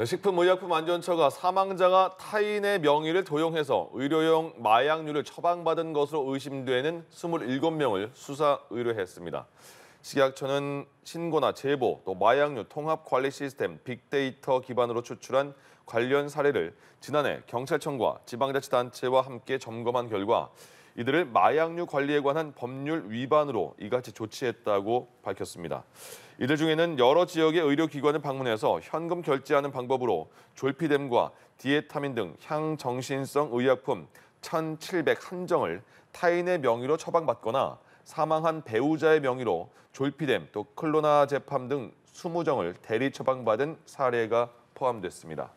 네, 식품의약품안전처가 사망자가 타인의 명의를 도용해서 의료용 마약류를 처방받은 것으로 의심되는 27명을 수사 의뢰했습니다. 식약처는 신고나 제보, 또 마약류 통합 관리 시스템 빅데이터 기반으로 추출한 관련 사례를 지난해 경찰청과 지방자치단체와 함께 점검한 결과 이들을 마약류 관리에 관한 법률 위반으로 이같이 조치했다고 밝혔습니다. 이들 중에는 여러 지역의 의료기관을 방문해서 현금 결제하는 방법으로 졸피뎀과 디에타민 등 향정신성 의약품 1,701정을 타인의 명의로 처방받거나 사망한 배우자의 명의로 졸피뎀 또 클로나제팜 등 20정을 대리 처방받은 사례가 포함됐습니다.